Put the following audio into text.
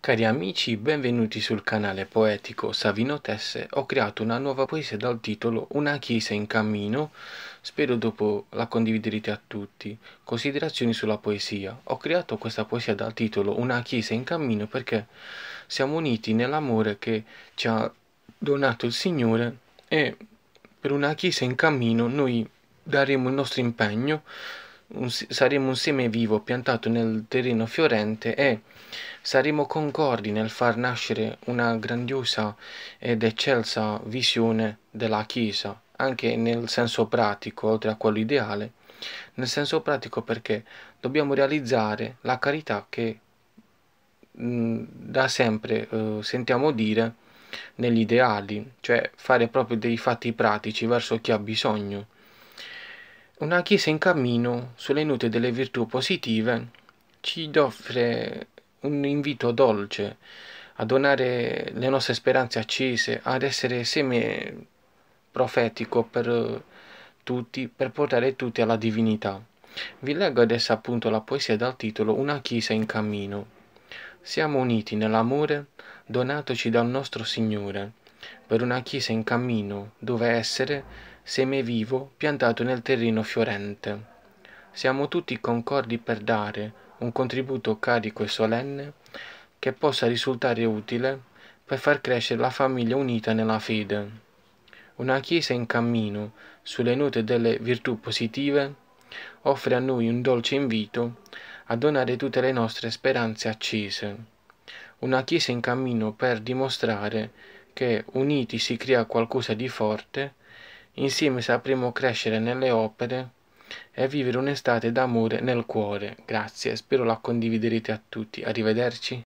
Cari amici, benvenuti sul canale poetico Savino Tesse. Ho creato una nuova poesia dal titolo Una chiesa in cammino. Spero dopo la condividerete a tutti. Considerazioni sulla poesia. Ho creato questa poesia dal titolo Una chiesa in cammino perché siamo uniti nell'amore che ci ha donato il Signore e per una chiesa in cammino noi daremo il nostro impegno un, saremo un seme vivo piantato nel terreno fiorente e saremo concordi nel far nascere una grandiosa ed eccelsa visione della Chiesa, anche nel senso pratico, oltre a quello ideale, nel senso pratico perché dobbiamo realizzare la carità che mm, da sempre eh, sentiamo dire negli ideali, cioè fare proprio dei fatti pratici verso chi ha bisogno una Chiesa in cammino, sulle note delle virtù positive, ci offre un invito dolce a donare le nostre speranze accese, ad essere seme profetico per tutti, per portare tutti alla divinità. Vi leggo adesso appunto la poesia dal titolo Una Chiesa in cammino. Siamo uniti nell'amore donatoci dal nostro Signore per una chiesa in cammino, dove essere seme vivo piantato nel terreno fiorente. Siamo tutti concordi per dare un contributo carico e solenne che possa risultare utile per far crescere la famiglia unita nella fede. Una Chiesa in cammino, sulle note delle virtù positive, offre a noi un dolce invito a donare tutte le nostre speranze accese. Una Chiesa in cammino per dimostrare che uniti si crea qualcosa di forte, insieme sapremo crescere nelle opere e vivere un'estate d'amore nel cuore. Grazie, spero la condividerete a tutti. Arrivederci.